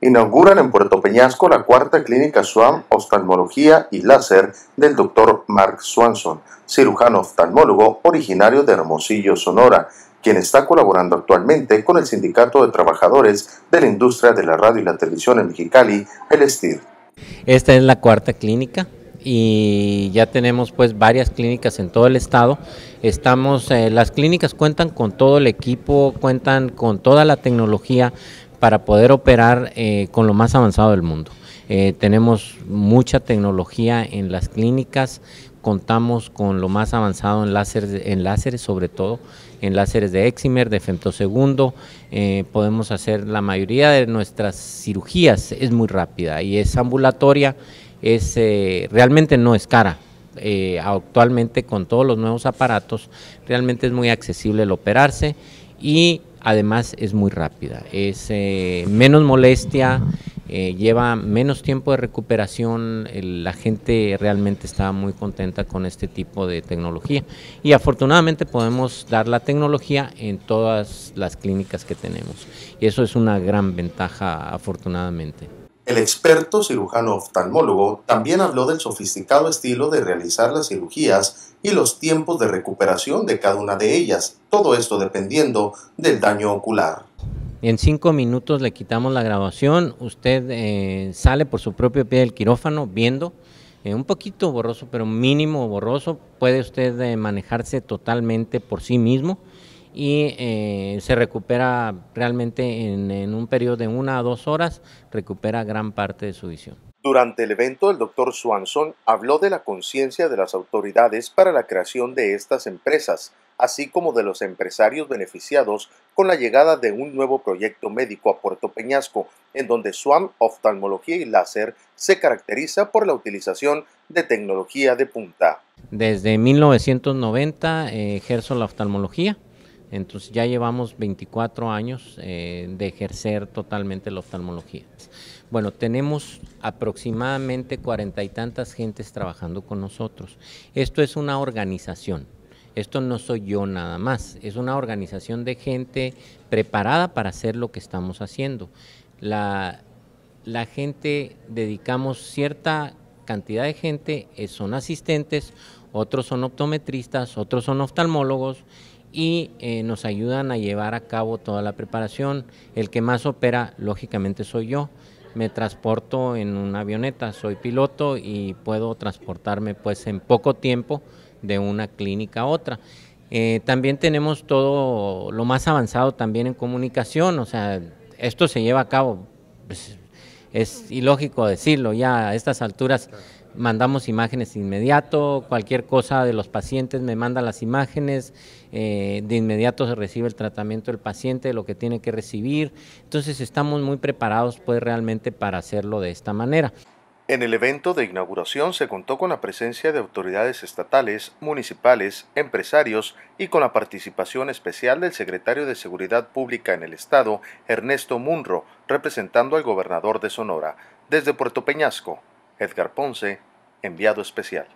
Inauguran en Puerto Peñasco la cuarta clínica SWAM Oftalmología y Láser del doctor Mark Swanson, cirujano oftalmólogo originario de Hermosillo, Sonora, quien está colaborando actualmente con el Sindicato de Trabajadores de la Industria de la Radio y la Televisión en Mexicali, el STIR. Esta es la cuarta clínica y ya tenemos pues varias clínicas en todo el estado. Estamos, eh, las clínicas cuentan con todo el equipo, cuentan con toda la tecnología para poder operar eh, con lo más avanzado del mundo. Eh, tenemos mucha tecnología en las clínicas, contamos con lo más avanzado en láseres, en láseres sobre todo, en láseres de Eximer, de femtosegundo, eh, podemos hacer la mayoría de nuestras cirugías, es muy rápida y es ambulatoria, es, realmente no es cara, actualmente con todos los nuevos aparatos, realmente es muy accesible el operarse y además es muy rápida, es eh, menos molestia, eh, lleva menos tiempo de recuperación, la gente realmente está muy contenta con este tipo de tecnología y afortunadamente podemos dar la tecnología en todas las clínicas que tenemos y eso es una gran ventaja afortunadamente. El experto cirujano oftalmólogo también habló del sofisticado estilo de realizar las cirugías y los tiempos de recuperación de cada una de ellas, todo esto dependiendo del daño ocular. En cinco minutos le quitamos la grabación, usted eh, sale por su propio pie del quirófano viendo, eh, un poquito borroso, pero mínimo borroso, puede usted eh, manejarse totalmente por sí mismo y eh, se recupera realmente en, en un periodo de una a dos horas, recupera gran parte de su visión. Durante el evento, el doctor Swanson habló de la conciencia de las autoridades para la creación de estas empresas, así como de los empresarios beneficiados con la llegada de un nuevo proyecto médico a Puerto Peñasco, en donde Swam Oftalmología y Láser se caracteriza por la utilización de tecnología de punta. Desde 1990 eh, ejerzo la oftalmología entonces ya llevamos 24 años eh, de ejercer totalmente la oftalmología. Bueno, tenemos aproximadamente cuarenta y tantas gentes trabajando con nosotros. Esto es una organización. Esto no soy yo nada más, es una organización de gente preparada para hacer lo que estamos haciendo. la gente dedicamos cierta cantidad de gente, eh, son asistentes, otros son optometristas, otros son oftalmólogos y eh, nos ayudan a llevar a cabo toda la preparación. El que más opera, lógicamente, soy yo. Me transporto en una avioneta, soy piloto y puedo transportarme pues en poco tiempo de una clínica a otra. Eh, también tenemos todo lo más avanzado también en comunicación, o sea, esto se lleva a cabo, pues, es ilógico decirlo ya a estas alturas mandamos imágenes de inmediato, cualquier cosa de los pacientes me manda las imágenes, eh, de inmediato se recibe el tratamiento del paciente, lo que tiene que recibir, entonces estamos muy preparados pues realmente para hacerlo de esta manera. En el evento de inauguración se contó con la presencia de autoridades estatales, municipales, empresarios y con la participación especial del secretario de Seguridad Pública en el Estado, Ernesto Munro, representando al gobernador de Sonora. Desde Puerto Peñasco, Edgar Ponce, enviado especial